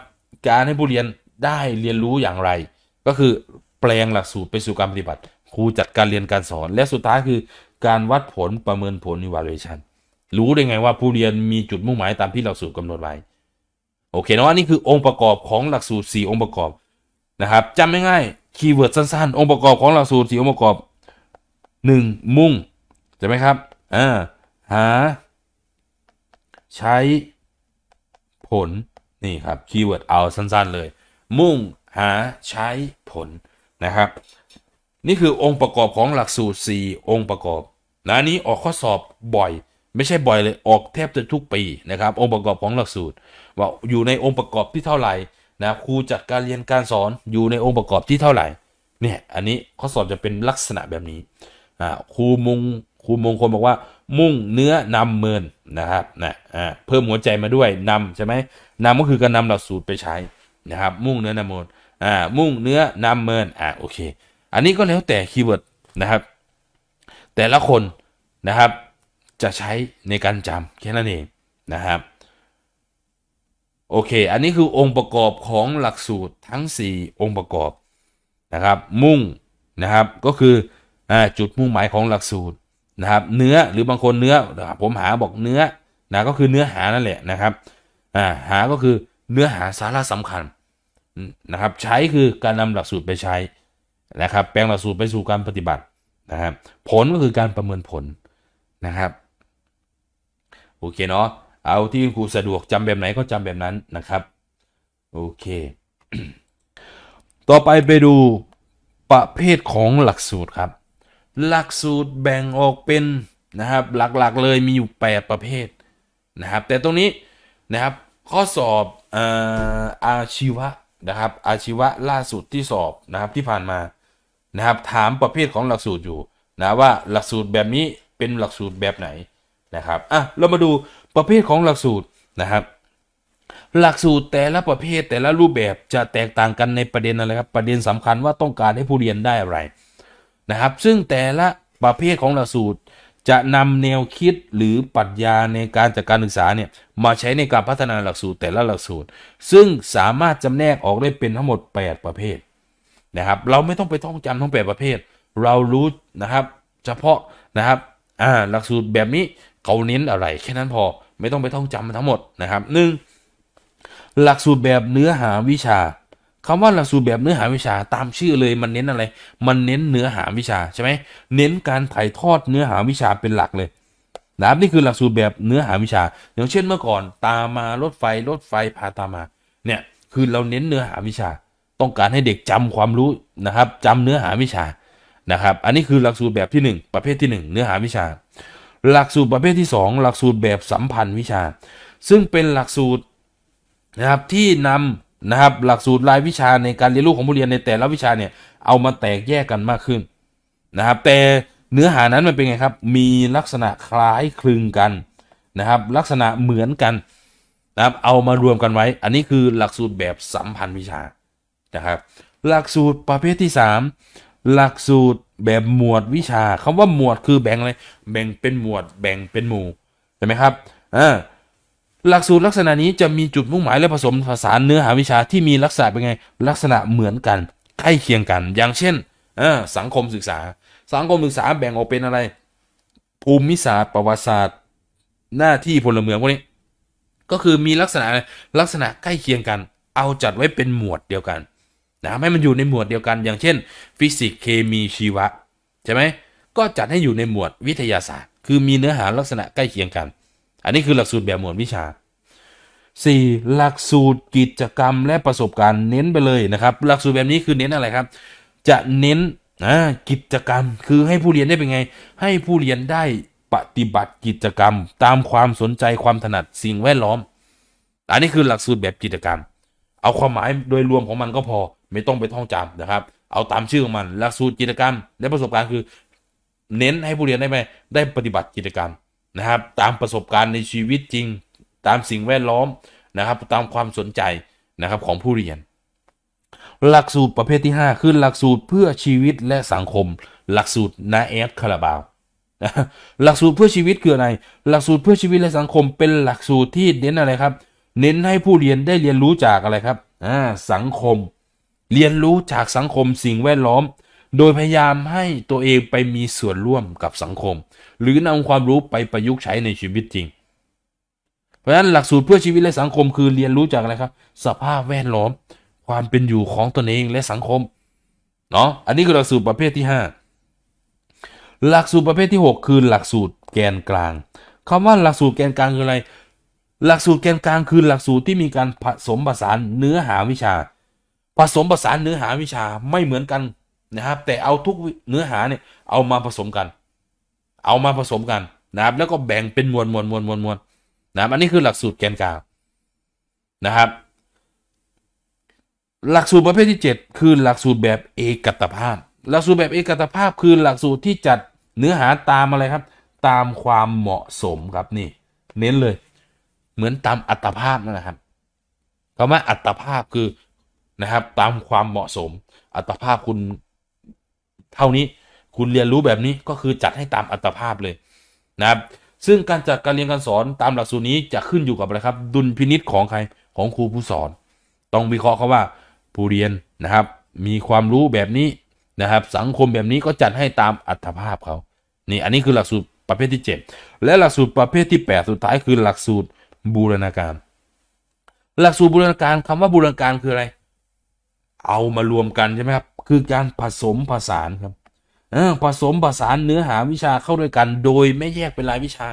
การให้ผู้เรียนได้เรียนรู้อย่างไร ก็คือแปลงหลักสูตรไปสู่ การปฏิบัติครูจัดการเรียนการสอน และสุดท้ายคือการวัดผลประเมินผล evaluation รู้ ได้ไงว่าผู้เรียนมีจุดมุ่งหมายตามที่หลักสูตรกำหนดไว้โอเคนะว่านี่คือองค์ประกอบของหลักสูตร 4 องค์ประกอบนะครับจำง่ายๆคีย์เวิร์ดสั้น ๆ องค์ประกอบของหลักสูตร4องค์ประกอบ 1. มุ่งใช่ไหมครับอ่าหาใช้ผลนี่ครับคีย์เวิร์ดเอาสั้นๆเลย มุ่งหาใช้ผลนะครับ นี่คือองค์ประกอบของหลักสูตร 4 องค์ประกอบนะนี้ออกข้อสอบบ่อย ไม่ใช่บ่อยเลยออกแทบจะทุกปีนะครับ องค์ประกอบของหลักสูตรว่าอยู่ในองค์ประกอบที่เท่าไหร่นะครูจัดการเรียนการสอนอยู่ในองค์ประกอบที่เท่าไหร่เนี่ยอันนี้ข้อสอบจะเป็นลักษณะแบบนี้ครูมงครูมงคลบอกว่ามุ่งเนื้อนำเมินนะครับนะอ่าเพิ่มหัวใจมาด้วยนำใช่ไหมนำก็คือการนำหลักสูตรไปใช้นะครับมุ่งเนื้อนำเมินอ่ามุ่งเนื้อนำเมินอ่าโอเคอันนี้ก็แล้วแต่คีย์เวิร์ดนะครับแต่ละคนนะครับจะใช้ในการจำแค่นั้นเองนะครับโอเคอันนี้คือองค์ประกอบของหลักสูตรทั้ง 4 องค์ประกอบนะครับมุ่งนะครับก็คืออจุดมุ่งหมายของหลักสูตรนะครับเนื้อหรือบางคนเนื้อผมหาบอกเนื้อนะก็คือเนื้อหานั่นแหละนะครับอ่าหา ก็คือเนื้อหาสาระสำคัญนะครับ ใช้คือการนำหลักสูตรไปใช้นะครับ แปลงหลักสูตรไปสู่การปฏิบัตินะครับผลก็คือการประเมินผลนะครับโอเคเนาะเอาที่ครูสะดวกจำแบบไหนก็จำแบบนั้นนะครับโอเค ต่อไปไปดูประเภทของหลักสูตรครับหลักสูตรแบ่งออกเป็น นะครับหลักๆเลยมีอยู่8ประเภทนะครับ แต่ตรงนี้นะครับข้อสอบอาชีวะนะครับอาชีวะล่าสุดที่สอบนะครับที่ผ่านมานะครับถามประเภทของหลักสูตรอยู่นะว่าหลักสูตรแบบนี้เป็นหลักสูตรแบบไหนนะครับอ่ะเรามาดูประเภทของหลักสูตรนะครับ หลักสูตรแต่ละประเภทแต่ละรูปแบบจะแตกต่างกันในประเด็นอะไรครับ ประเด็นสำคัญว่าต้องการให้ผู้เรียนได้อะไรนะครับ ซึ่งแต่ละประเภทของหลักสูตร จะนำแนวคิดหรือปรัชญาในการจัดกการศึกษาเนี่ย มาใช้ในการพัฒนาหลักสูตรแต่ละหลักสูตร ซึ่งสามารถจำแนกออกได้เป็นทั้งหมด 8 ประเภทนะครับ เราไม่ต้องไปท่องจำทั้ง 8 ประเภท เรารู้นะครับ เฉพาะนะครับอ่าหลักสูตรแบบนี้เขาเน้นอะไร แค่นั้นพอไม่ต้องไปท่องจำมันทั้งหมดนะครับหนึ่งหลักสูตรแบบเนื้อหาวิชาคำว่าหลักสูตรแบบเนื้อหาวิชาตามชื่อเลยมันเน้นอะไรมันเน้นเนื้อหาวิชาใช่ไหมเน้นการถ่ายทอดเนื้อหาวิชาเป็นหลักเลยนะครับนี่คือหลักสูตรแบบเนื้อหาวิชาอย่างเช่นเมื่อก่อนตามมารถไฟรถไฟพาตามมาเนี่ยคือเราเน้นเนื้อหาวิชา ต้องการให้เด็กจำความรู้นะครับ จำเนื้อหาวิชานะครับ อันนี้คือหลักสูตรแบบที่ 1 ประเภทที่ 1 เนื้อหาวิชา หลักสูตรประเภทที่ 2 หลักสูตรแบบสัมพันธ์วิชา ซึ่งเป็นหลักสูตรนะครับที่นำนะครับหลักสูตรรายวิชาในการเรียนรู้ของผู้เรียนในแต่ละวิชาเนี่ยเอามาแตกแยกกันมากขึ้นนะครับแต่เนื้อหานั้นมันเป็นไงครับ มีลักษณะคล้ายคลึงกันนะครับ ลักษณะเหมือนกันนะครับเอามารวมกันไว้ อันนี้คือหลักสูตรแบบสัมพันธ์วิชานะครับหลักสูตรประเภทที่ 3 หลักสูตรแบบหมวดวิชาคำว่าหมวดคือแบ่งอะไรแบ่งเป็นหมวดแบ่งเป็นหมู่เห็นไหมครับอ่าหลักสูตรลักษณะนี้จะมี จุดมุ่งหมายและผสมผสานเนื้อหาวิชาที่มีลักษณะเป็นไงลักษณะเหมือนกัน ใกล้เคียงกัน อย่างเช่นสังคมศึกษา สังคมศึกษาแบ่งออกเป็นอะไร ภูมิศาสตร์ประวัติศาสตร์หน้าที่พลเมืองพวกนี้ ก็คือมีลักษณะลักษณะใกล้เคียงกัน เอาจัดไว้เป็นหมวดเดียวกันนะให้มันอยู่ในหมวดเดียวกัน อย่างเช่น ฟิสิกส์เคมีชีวะใช่ไหมก็จัดให้อยู่ในหมวดวิทยาศาสตร์ คือมีเนื้อหาลักษณะใกล้เคียงกันอันนี้คือหลักสูตรแบบหมวดวิชา 4. หลักสูตรกิจกรรมและประสบการณ์เน้นไปเลยนะครับ หลักสูตรแบบนี้คือเน้นอะไรครับจะเน้นนะกิจกรรมคือให้ผู้เรียนได้เป็นไงให้ผู้เรียนได้ปฏิบัติกิจกรรมตามความสนใจความถนัดสิ่งแวดล้อมอันนี้คือหลักสูตรแบบกิจกรรม เอาความหมายโดยรวมของมันก็พอไม่ต้องไปท่องจำนะครับ เอาตามชื่อของมันหลักสูตรกิจกรรม และประสบการณ์คือ เน้นให้ผู้เรียนได้ไหมได้ปฏิบัติกิจกรรมนะครับ ตามประสบการณ์ในชีวิตจริงตามสิ่งแวดล้อม นะครับ ตามความสนใจ นะครับ ของผู้เรียน หลักสูตรประเภทที่5คือหลักสูตรเพื่อชีวิตและสังคม หลักสูตรนาแอดคาราบาวหลักสูตรเพื่อชีวิตคืออะไรหลักสูตรเพื่อชีวิตและสังคม เป็นหลักสูตรที่เน้นอะไร ครับ เน้นให้ผู้เรียนได้เรียนรู้จากอะไรครับอ่า สังคม เรียนรู้จากสังคมสิ่งแวดล้อมโดยพยายามให้ตัวเองไปมีส่วนร่วมกับสังคม หรือนำความรู้ไปประยุกต์ใช้ในชีวิตจริง เพราะฉะนั้นหลักสูตรเพื่อชีวิตและสังคมคือเรียนรู้ จาก อะไร ครับ สภาพแวดล้อม ความเป็นอยู่ของตนเองและสังคม เนาะอันนี้คือหลักสูตรประเภทที่ 5 หลักสูตรประเภทที่ 6 คือหลักสูตรแกนกลาง คำว่าหลักสูตรแกนกลางคืออะไร หลักสูตรแกนกลางคือหลักสูตรที่มีการผสมผสานเนื้อหาวิชา ผสมผสานเนื้อหาวิชาไม่เหมือนกันนะครับแต่เอาทุกเนื้อหาเนี่ยเอามาผสมกัน เอามาผสมกันนะครับแล้วก็แบ่งเป็นมวลมวลมวลมวลมวลนะครับอันนี้คือหลักสูตรแกนกลางนะครับ หลักสูตรประเภทที่ 7 คือหลักสูตรแบบเอกตภาพหลักสูตรแบบเอกตภาพคือหลักสูตรที่จัดเนื้อหาตามอะไรครับ ตามความเหมาะสมครับนี่เน้นเลย เหมือนตามอัตภาพนั่นแหละครับคำว่าอัตภาพคือนะครับตามความเหมาะสม อัตภาพคุณเท่านี้คุณเรียนรู้แบบนี้ก็คือจัดให้ตามอัตภาพเลยนะครับ ซึ่งการจัดการเรียนการสอนตามหลักสูตรนี้จะขึ้นอยู่กับอะไรครับดุลพินิษของใครของครูผู้สอน ต้องวิเคราะห์เขาว่า ผู้เรียนนะครับมีความรู้แบบนี้นะครับ สังคมแบบนี้ก็จัดให้ตามอัตภาพเขานี่อันนี้คือหลักสูตรประเภทที่ 7 และหลักสูตรประเภทที่ 8 สุดท้ายคือ หลักสูตรบูรณาการ หลักสูตรบูรณาการคำว่าบูรณาการคืออะไร เอามารวมกันใช่ไหมครับคือการผสมผสานครับผสมผสานเนื้อหา วิชาเข้าด้วยกัน โดยไม่แยกเป็นรายวิชา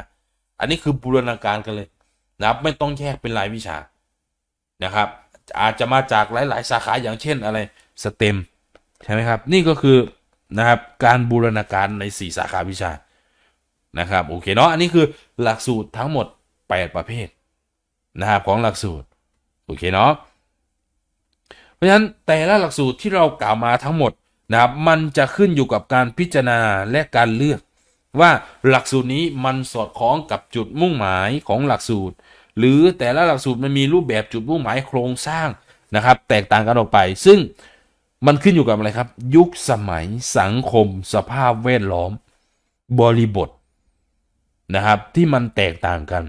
อันนี้คือบูรณาการกันเลย นะครับไม่ต้องแยกเป็นรายวิชานะครับ อาจจะมาจากหลาย ๆ สาขาอย่างเช่นอะไรสเต็มใช่ไหมครับนี่ก็คือนะครับการบูรณาการใน 4 สาขาวิชานะครับโอเคเนาะอันนี้คือหลักสูตรทั้งหมด 8 ประเภทนะครับของหลักสูตรโอเคเนาะเพราะฉะนั้นแต่ละหลักสูตรที่เรากล่าวมาทั้งหมดนะครับมันจะขึ้นอยู่กับการพิจารณาและการเลือก ว่าหลักสูตรนี้มันสอดคล้องกับจุดมุ่งหมายของหลักสูตร หรือแต่ละหลักสูตรมันมีรูปแบบจุดมุ่งหมายโครงสร้างนะครับแตกต่างกันออกไปซึ่งมันขึ้นอยู่กับอะไรครับยุคสมัยสังคม สภาพแวดล้อมบริบทนะครับที่มันแตกต่างกัน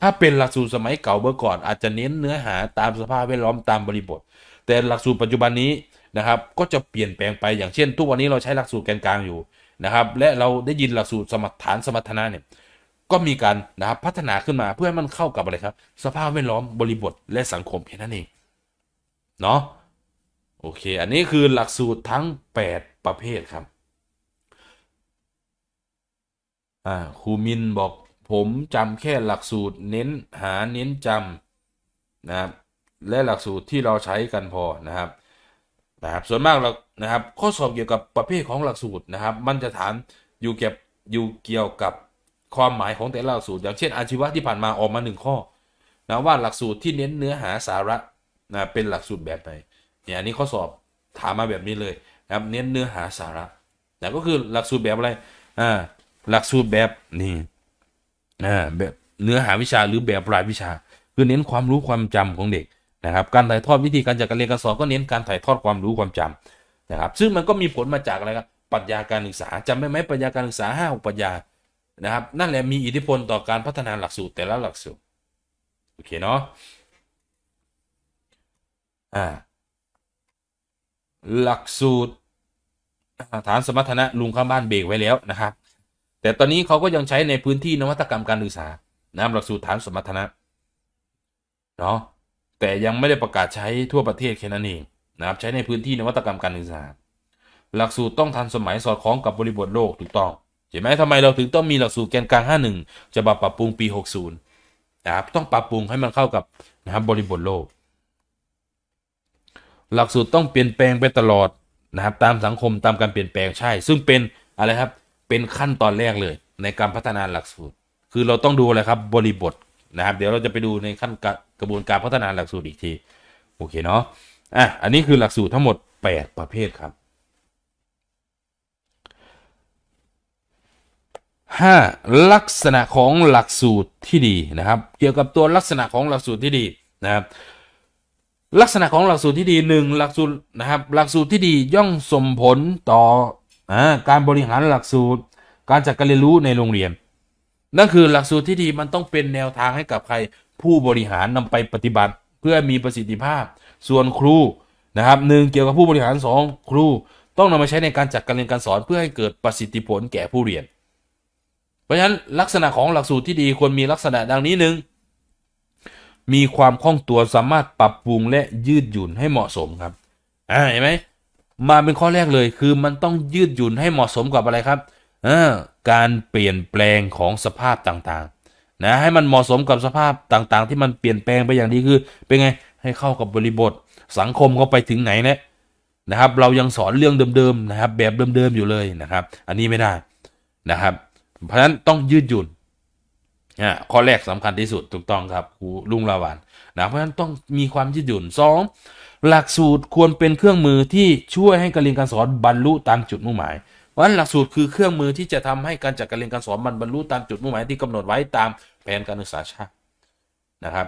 ถ้าเป็นหลักสูตรสมัยเก่าเมื่อก่อน อาจจะเน้นเนื้อหาตามสภาพแวดล้อมตามบริบทแต่หลักสูตรปัจจุบันนี้นะครับ ก็จะเปลี่ยนแปลงไปอย่างเช่น ทุกวันนี้เราใช้หลักสูตรแกนกลางอยู่นะครับ และเราได้ยินหลักสูตรสมรรถฐานสมรรถนะเนี่ยก็มีการนะครับพัฒนาขึ้นมาเพื่อให้มันเข้ากับอะไรครับ สภาพแวดล้อมบริบทและสังคมแค่นั้นเองเนาะโอเค อันนี้คือหลักสูตรทั้ง 8 ประเภทครับครูมินบอกผมจำแค่หลักสูตรเน้นหาเน้นจำนะครับและหลักสูตรที่เราใช้กันพอนะครับนะครับส่วนมากเรานะครับ ข้อสอบเกี่ยวกับประเภทของหลักสูตรนะครับ มันจะถามอยู่เกี่ยวอยู่เกี่ยวกับความหมายของแต่ละหลักสูตร อย่างเช่นอาชีวะที่ผ่านมาออกมาหนึ่งข้อนะว่าหลักสูตรที่เน้นเนื้อหาสาระนะเป็นหลักสูตรแบบไหน เนี่ยอันนี้ข้อสอบถามมาแบบนี้เลยนะเน้นเนื้อหาสาระนะก็คือหลักสูตรแบบอะไรอ่าหลักสูตรแบบนี่อ่าแบบเนื้อหาวิชาหรือแบบรายวิชา คือเน้นความรู้ความจำของเด็กนะครับการถ่ายทอดวิธีการจัดการเรียนการสอน ก็เน้นการถ่ายทอดความรู้ความจำนะครับ ซึ่งมันก็มีผลมาจากอะไรครับปรัชญาการศึกษาจำได้ไหมปรัชญาการศึกษา5 6ปรัชญานะครับ นั่นแหละมีอิทธิพลต่อการพัฒนาหลักสูตรแต่ละหลักสูตรโอเคเนาะอ่าหลักสูตรฐานสมรรถนะลุงข้างบ้านเบรกไว้แล้วนะครับ แต่ตอนนี้เขาก็ยังใช้ในพื้นที่นวัตกรรมการศึกษานะรหลักสูตรฐานสมรรถนะเนาะแต่ ยังไม่ได้ประกาศใช้ทั่วประเทศแค่ นั้นเอง นะ ครับ ใช้ในพื้นที่นวัตกรรมการศึกษาหลักสูตร ต้องทันสมัยสอดคล้องกับบริบท โลกถูกต้องใช่ไหมทำไมเราถึงต้องมีหลักสูตรแกนกลาง51จะบับปรับปรุงปี 60นะครับต้องปรับปรุงให้มันเข้ากับนะครับบริบทโลก หลักสูตรต้องเปลี่ยนแปลงไปตลอดนะครับตามสังคมตามการเปลี่ยนแปลงใช่ ซึ่งเป็นอะไรครับเป็นขั้นตอนแรกเลย ในการพัฒนาหลักสูตร คือเราต้องดูอะไรครับบริบทนะครับเดี๋ยวเราจะไปดูในขั้นกระบวนการพัฒนาหลักสูตรอีกที โอเคเนาะอ่ะอันนี้คือหลักสูตรทั้งหมด 8 ประเภทครับ 5. ลักษณะของหลักสูตรที่ดีนะครับเกี่ยวกับตัวลักษณะของหลักสูตรที่ดีนะครับลักษณะของหลักสูตรที่ดีหนึ่งหลักสูตรนะครับหลักสูตรที่ดีย่อมส่งผลต่อการบริหารหลักสูตร การจัดการเรียนรู้ในโรงเรียนนั่นคือหลักสูตรที่ดีมันต้องเป็นแนวทางให้กับใครผู้บริหารนำไปปฏิบัติ เพื่อมีประสิทธิภาพ ส่วนครูนะครับหนึ่งเกี่ยวกับผู้บริหาร 2 ครูต้องนำมาใช้ในการจัดการเรียนการสอนเพื่อให้เกิดประสิทธิผลแก่ผู้เรียน เพราะฉะนั้นลักษณะของหลักสูตรที่ดีควรมีลักษณะดังนี้หนึ่งมีความคล่องตัวสามารถปรับปรุงและยืดหยุ่นให้เหมาะสมครับอ่าเห็นไหมมาเป็นข้อแรกเลยคือมันต้องยืดหยุ่นให้เหมาะสมกับอะไรครับออการเปลี่ยนแปลงของสภาพต่างๆ นะให้มันเหมาะสมกับสภาพต่างๆ ที่มันเปลี่ยนแปลงไปอย่างดีคือเป็นไงให้เข้ากับบริบทสังคมเขาไปถึงไหนนี่ยนะครับเรายังสอนเรื่องเดิมๆนะครับแบบเดิมๆอยู่เลยนะครับอันนี้ไม่ได้ นะครับเพราะฉะนั้นต้องยืดหยุ่นนะข้อแรกสำคัญที่สุดถูกต้องครับครูลุงลาวันนะเพราะฉะนั้นต้องมีความยืดหยุ่น 2 หลักสูตรควรเป็นเครื่องมือที่ช่วยให้การเรียนการสอนบรรลุตามจุดมุ่งหมายวพราะันหลักสูตรคือเครื่องมือที่จะทำให้การจัดการเรียนการสอนมันบรรลุ ตามจุดมุ่งหมายที่กำหนดไว้ตามแผนการศึกษาชาตินะครับ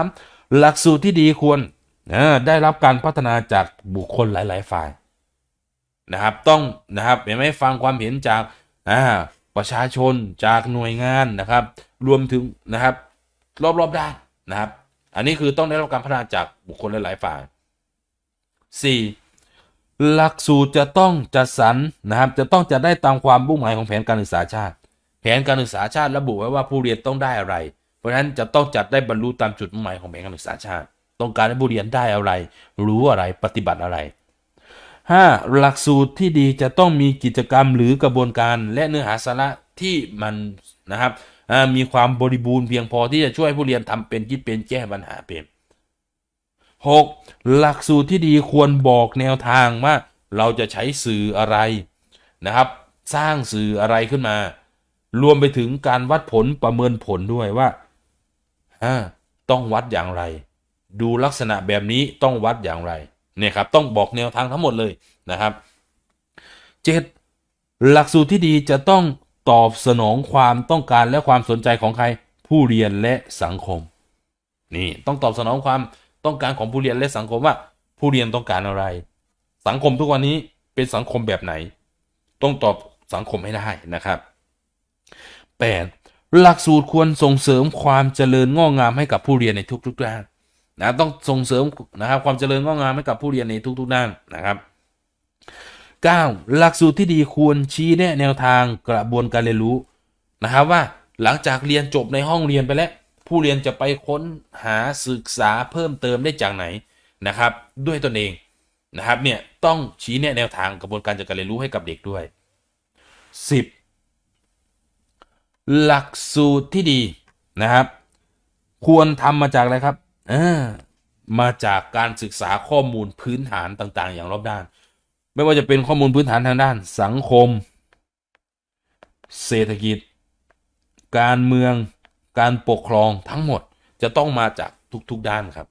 3. หลักสูตรที่ดีควรได้รับการพัฒนาจากบุคคลหลายๆฝ่ายนะครับต้องนะครับเห็นไหมฟังความเห็นจากประชาชนจากหน่วยงานนะครับรวมถึงนะครับรอบๆด้านนะครับอันนี้คือต้องได้รับการพัฒนาจากบุคคลหลาย ๆ ฝ่าย 4. หลักสูตรจะต้องจัดสรรนะครับจะต้องจะได้ตามความมุ่งหมายของแผนการศึกษาชาติ แผนการศึกษาชาติระบุไว้ว่าผู้เรียนต้องได้อะไร เพราะฉะนั้นจะต้องจัดได้บรรลุตามจุดมุ่งหมายของแผนการศึกษาชาติ ต้องการให้ผู้เรียนได้อะไร รู้อะไรปฏิบัติอะไร 5. หลักสูตรที่ดีจะต้องมีกิจกรรม หรือกระบวนการและเนื้อหาสาระที่มันนะครับมีความบริบูรณ์เพียงพอที่จะช่วยผู้เรียนทำเป็นคิดเป็นแก้ปัญหาเป็น 6. หลักสูตรที่ดีควรบอกแนวทางว่าเราจะใช้สื่ออะไร นะครับ สร้างสื่ออะไรขึ้นมา รวมไปถึงการวัดผลประเมินผลด้วยว่า ต้องวัดอย่างไร ดูลักษณะแบบนี้ต้องวัดอย่างไรเนี่ยครับต้องบอกแนวทางทั้งหมดเลยนะครับ 7. หลักสูตรที่ดีจะต้องตอบสนองความต้องการและความสนใจของใคร ผู้เรียนและสังคมนี่ต้องตอบสนองความต้องการของผู้เรียนและสังคมว่าผู้เรียนต้องการอะไร สังคมทุกวันนี้เป็นสังคมแบบไหน ต้องตอบสังคมให้ ได้ นะครับ 8. หลักสูตรควรส่งเสริมความเจริญงอกงามให้กับผู้เรียนในทุกๆด้านนะต้องส่งเสริมนะครับความเจริญงอกงามให้กับผู้เรียนในทุกๆด้านนะครับ 9. หลักสูตรที่ดีควรชี้แนะแนวทางกระบวนการเรียนรู้นะครับว่าหลังจากเรียนจบในห้องเรียนไปแล้วผู้เรียนจะไปค้นหาศึกษาเพิ่มเติมได้จากไหนนะครับ ด้วยตนเอง นะ ครับเนี่ยต้อง ชี้แนะแนวทางกระบวนการจัดการเรียนรู้ให้กับเด็กด้วย 10. หลักสูตรที่ดีนะครับ ควรทำมาจาก อะไร ครับอมาจากการศึกษาข้อมูลพื้นฐานต่างๆ อย่างรอบด้าน ไม่ว่าจะเป็นข้อมูลพื้นฐานทางด้าน สังคม เศรษฐกิจ การเมืองการปกครองทั้งหมดจะต้องมาจากทุกๆด้านครับ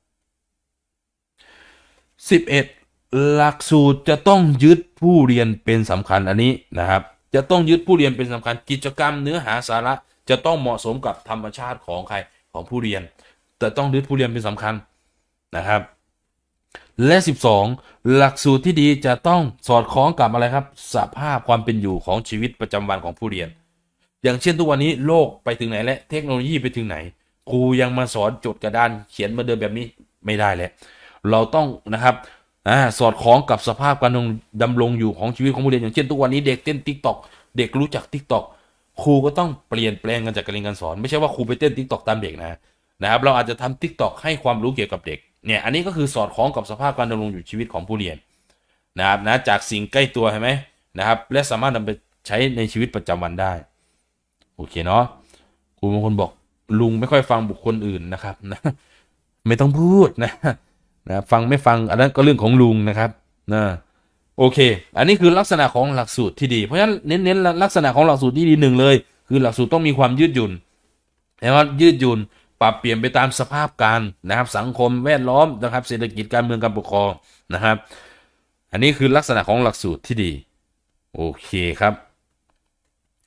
11. หลักสูตรจะต้องยึดผู้เรียนเป็นสำคัญอันนี้นะครับ จะต้องยึดผู้เรียนเป็นสำคัญ กิจกรรมเนื้อหาสาระ จะต้องเหมาะสมกับธรรมชาติของใครของผู้เรียน แต่ต้องยึดผู้เรียนเป็นสำคัญนะครับ และ 12 หลักสูตรที่ดีจะต้องสอดคล้องกับอะไรครับ สภาพความเป็นอยู่ของชีวิตประจำวันของผู้เรียนอย่างเช่นทุกวันนี้โลกไปถึงไหนและเทคโนโลยีไปถึงไหน ครูยังมาสอนจดกระดานเขียนมาเดินแบบนี้ไม่ได้แล้วเราต้องนะครับสอดคล้องกับสภาพการดำรงอยู่ของชีวิตของผู้เรียน อย่างเช่นทุกวันนี้เด็กเต้นทิกตอกเด็กรู้จักทิกตอกครูก็ต้องเปลี่ยนแปลงกันจากการเรียนการสอนไม่ใช่ว่า ครูไปเต้นทิกตอกตามเด็กนะนะครับเราอาจจะทำทิกตอกให้ความรู้เกี่ยวกับเด็กเนี่ยอันนี้ก็คือสอดคล้องกับสภาพการดำรงอยู่ชีวิตของผู้เรียนนะครับนะจากสิ่งใกล้ตัวใช่ไหมนะครับและสามารถนำไปใช้ในชีวิตประจำวันได้โอเคเนาะคุณบางคนบอกลุงไม่ค่อยฟังบุคคลอื่นนะครับนะไม่ต้องพูดนะนะ ฟังไม่ฟังอันนั้นก็เรื่องของลุงนะครับนะโอเค อันนี้คือลักษณะของหลักสูตรที่ดีเพราะฉะนั้นเน้นๆลักษณะของหลักสูตรที่ดีหนึ่งเลย คือหลักสูตรต้องมีความยืดหยุ่นแลับยืดหยุ่นปรับเปลี่ยนไปตามสภาพการนะครับสังคมแวดล้อมนะครับ เศรษฐกิจการเมืองการปกครองนะครับ อันนี้คือลักษณะของหลักสูตรที่ดี โอเคครับ